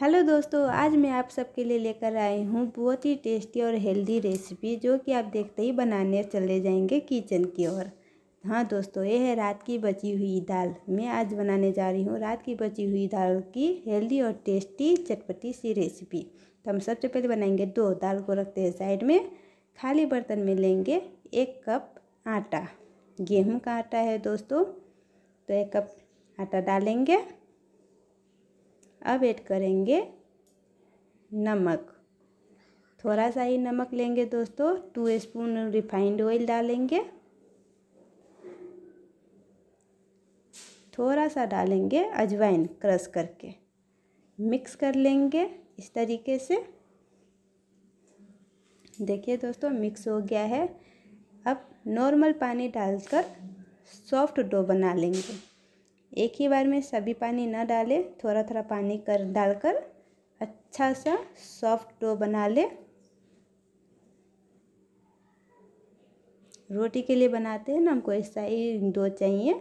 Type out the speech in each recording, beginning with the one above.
hello दोस्तों आज मैं आप सबके लिए लेकर आई हूँ बहुत ही टेस्टी और हेल्दी रेसिपी जो कि आप देखते ही बनाने चले जाएंगे किचन की ओर हाँ दोस्तों ये है रात की बची हुई दाल मैं आज बनाने जा रही हूँ रात की बची हुई दाल की हेल्दी और टेस्टी चटपटी सी रेसिपी तो हम सबसे पहले बनाएंगे दो दाल को रखते हैं साइड में खाली बर्तन में लेंगे एक कप आटा गेहूँ का आटा है दोस्तों तो एक कप आटा डालेंगे अब ऐड करेंगे नमक थोड़ा सा ही नमक लेंगे दोस्तों टू स्पून रिफाइंड ऑयल डालेंगे थोड़ा सा डालेंगे अजवाइन क्रश करके मिक्स कर लेंगे इस तरीके से देखिए दोस्तों मिक्स हो गया है अब नॉर्मल पानी डालकर सॉफ्ट डो बना लेंगे एक ही बार में सभी पानी ना डालें थोड़ा थोड़ा पानी कर डालकर अच्छा सा सॉफ्ट डो बना लें रोटी के लिए बनाते हैं ना हमको ऐसा ही डो चाहिए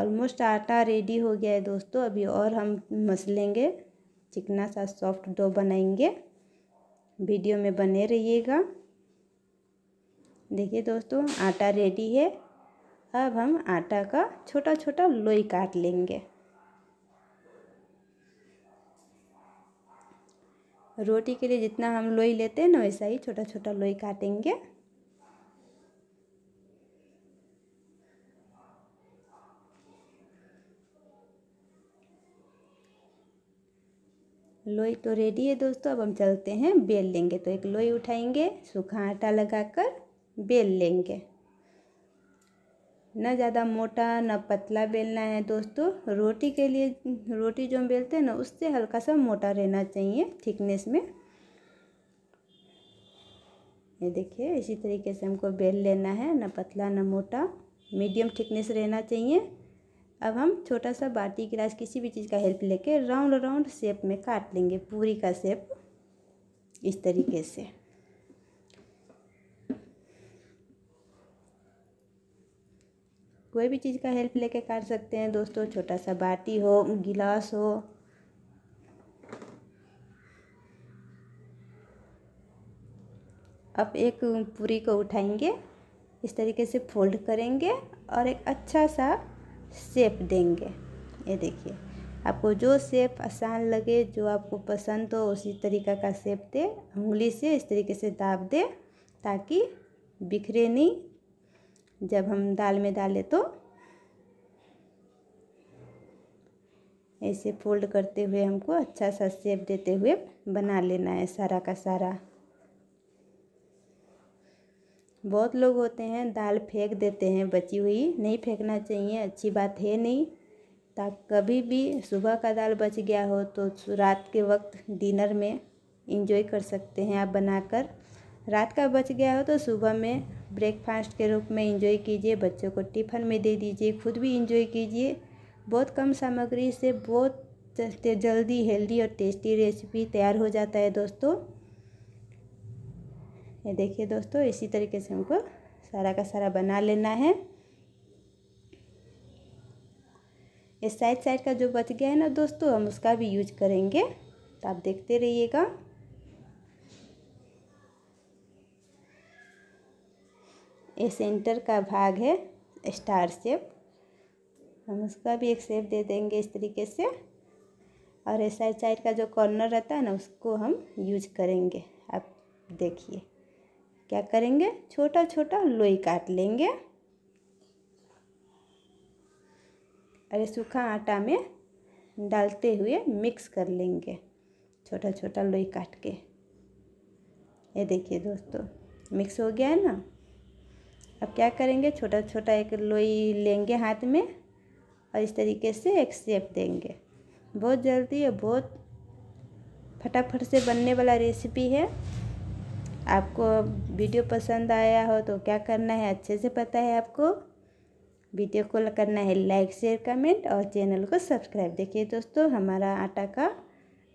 ऑलमोस्ट आटा रेडी हो गया है दोस्तों अभी और हम मसलेंगे चिकना सा सॉफ्ट डो बनाएंगे वीडियो में बने रहिएगा देखिए दोस्तों आटा रेडी है अब हम आटा का छोटा छोटा लोई काट लेंगे रोटी के लिए जितना हम लोई लेते हैं ना वैसा ही छोटा छोटा लोई काटेंगे लोई तो रेडी है दोस्तों अब हम चलते हैं बेल लेंगे तो एक लोई उठाएंगे सूखा आटा लगाकर बेल लेंगे ना ज़्यादा मोटा ना पतला बेलना है दोस्तों रोटी के लिए रोटी जो हम बेलते हैं ना उससे हल्का सा मोटा रहना चाहिए थिकनेस में ये देखिए इसी तरीके से हमको बेल लेना है ना पतला ना मोटा मीडियम थिकनेस रहना चाहिए अब हम छोटा सा बाटी गिलास किसी भी चीज़ का हेल्प लेके राउंड राउंड शेप में काट लेंगे पूरी का शेप इस तरीके से कोई भी चीज़ का हेल्प लेके कर सकते हैं दोस्तों छोटा सा बाटी हो गिलास हो अब एक पूरी को उठाएंगे इस तरीके से फोल्ड करेंगे और एक अच्छा सा शेप देंगे ये देखिए आपको जो शेप आसान लगे जो आपको पसंद हो उसी तरीका का शेप दे उंगली से इस तरीके से दाब दे ताकि बिखरे नहीं जब हम दाल में डालें तो ऐसे फोल्ड करते हुए हमको अच्छा सा सेप देते हुए बना लेना है सारा का सारा बहुत लोग होते हैं दाल फेंक देते हैं बची हुई नहीं फेंकना चाहिए अच्छी बात है नहीं ताकि कभी भी सुबह का दाल बच गया हो तो रात के वक्त डिनर में इंजॉय कर सकते हैं आप बनाकर रात का बच गया हो तो सुबह में ब्रेकफास्ट के रूप में इंजॉय कीजिए बच्चों को टिफ़न में दे दीजिए खुद भी इंजॉय कीजिए बहुत कम सामग्री से बहुत जल्दी हेल्दी और टेस्टी रेसिपी तैयार हो जाता है दोस्तों ये देखिए दोस्तों इसी तरीके से हमको सारा का सारा बना लेना है इस साइड साइड का जो बच गया है ना दोस्तों हम उसका भी यूज करेंगे तो आप देखते रहिएगा ये सेंटर का भाग है स्टार शेप हम उसका भी एक शेप दे देंगे इस तरीके से और इस साइड साइड का जो कॉर्नर रहता है ना उसको हम यूज करेंगे आप देखिए क्या करेंगे छोटा छोटा लोई काट लेंगे अरे सूखा आटा में डालते हुए मिक्स कर लेंगे छोटा छोटा लोई काट के ये देखिए दोस्तों मिक्स हो गया है ना अब क्या करेंगे छोटा छोटा एक लोई लेंगे हाथ में और इस तरीके से एक शेप देंगे बहुत जल्दी और बहुत फटाफट से बनने वाला रेसिपी है आपको वीडियो पसंद आया हो तो क्या करना है अच्छे से पता है आपको वीडियो को करना है लाइक शेयर कमेंट और चैनल को सब्सक्राइब देखिए दोस्तों हमारा आटा का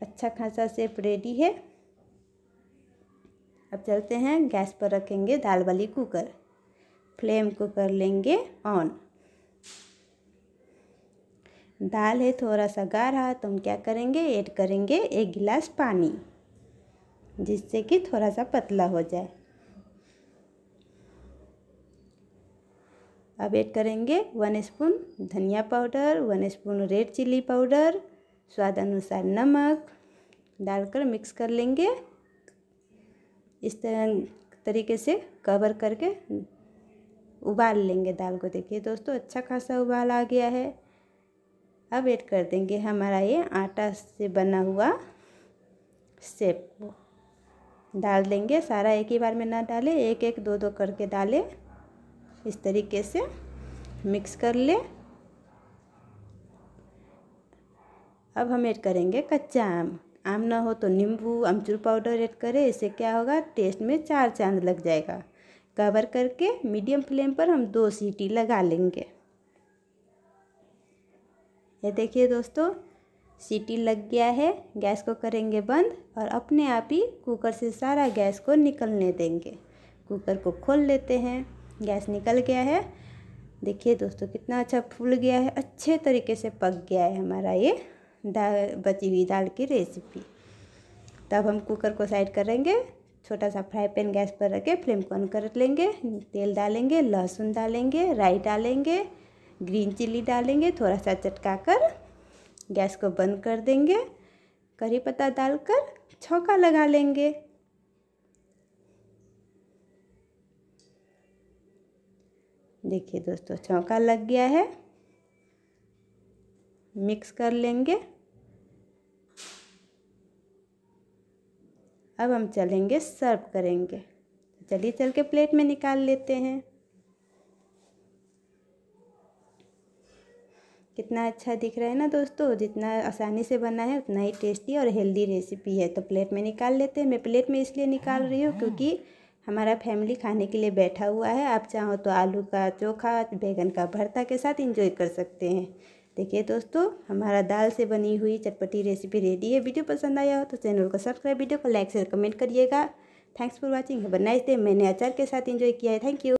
अच्छा खासा सेप रेडी है अब चलते हैं गैस पर रखेंगे दाल वाली कुकर फ्लेम को कर लेंगे ऑन दाल है थोड़ा सा गाढ़ा तो हम क्या करेंगे ऐड करेंगे एक गिलास पानी जिससे कि थोड़ा सा पतला हो जाए अब ऐड करेंगे वन स्पून धनिया powder one spoon red chilli powder स्वाद अनुसार नमक डालकर मिक्स कर लेंगे इस तरह तरीके से कवर करके उबाल लेंगे दाल को देखिए दोस्तों अच्छा खासा उबाल आ गया है अब ऐड कर देंगे हमारा ये आटा से बना हुआ सेप को डाल देंगे सारा एक ही बार में ना डालें एक एक दो दो करके डालें इस तरीके से मिक्स कर ले अब हम ऐड करेंगे कच्चा आम आम ना हो तो नींबू अमचूर पाउडर ऐड करें इससे क्या होगा टेस्ट में चार चांद लग जाएगा कवर करके मीडियम फ्लेम पर हम दो सीटी लगा लेंगे ये देखिए दोस्तों सीटी लग गया है गैस को करेंगे बंद और अपने आप ही कुकर से सारा गैस को निकलने देंगे कुकर को खोल लेते हैं गैस निकल गया है देखिए दोस्तों कितना अच्छा फूल गया है अच्छे तरीके से पक गया है हमारा ये दाल बची हुई दाल की रेसिपी तब हम कुकर को साइड करेंगे छोटा सा फ्राई पैन गैस पर रख के फ्लेम को ऑन कर लेंगे तेल डालेंगे लहसुन डालेंगे राई डालेंगे ग्रीन चिली डालेंगे थोड़ा सा चटका कर गैस को बंद कर देंगे करी पत्ता डालकर छौका लगा लेंगे देखिए दोस्तों छौका लग गया है मिक्स कर लेंगे अब हम चलेंगे सर्व करेंगे चलिए चल के प्लेट में निकाल लेते हैं कितना अच्छा दिख रहा है ना दोस्तों जितना आसानी से बना है उतना ही टेस्टी और हेल्दी रेसिपी है तो प्लेट में निकाल लेते हैं मैं प्लेट में इसलिए निकाल रही हूँ क्योंकि हमारा फैमिली खाने के लिए बैठा हुआ है आप चाहो तो आलू का चोखा बैगन का भरता के साथ इंजॉय कर सकते हैं देखिए दोस्तों हमारा दाल से बनी हुई चटपटी रेसिपी रेडी है वीडियो पसंद आया हो तो चैनल को सब्सक्राइब वीडियो को लाइक शेयर कमेंट करिएगा thanks for watching nice day मैंने अचार के साथ एंजॉय किया है थैंक यू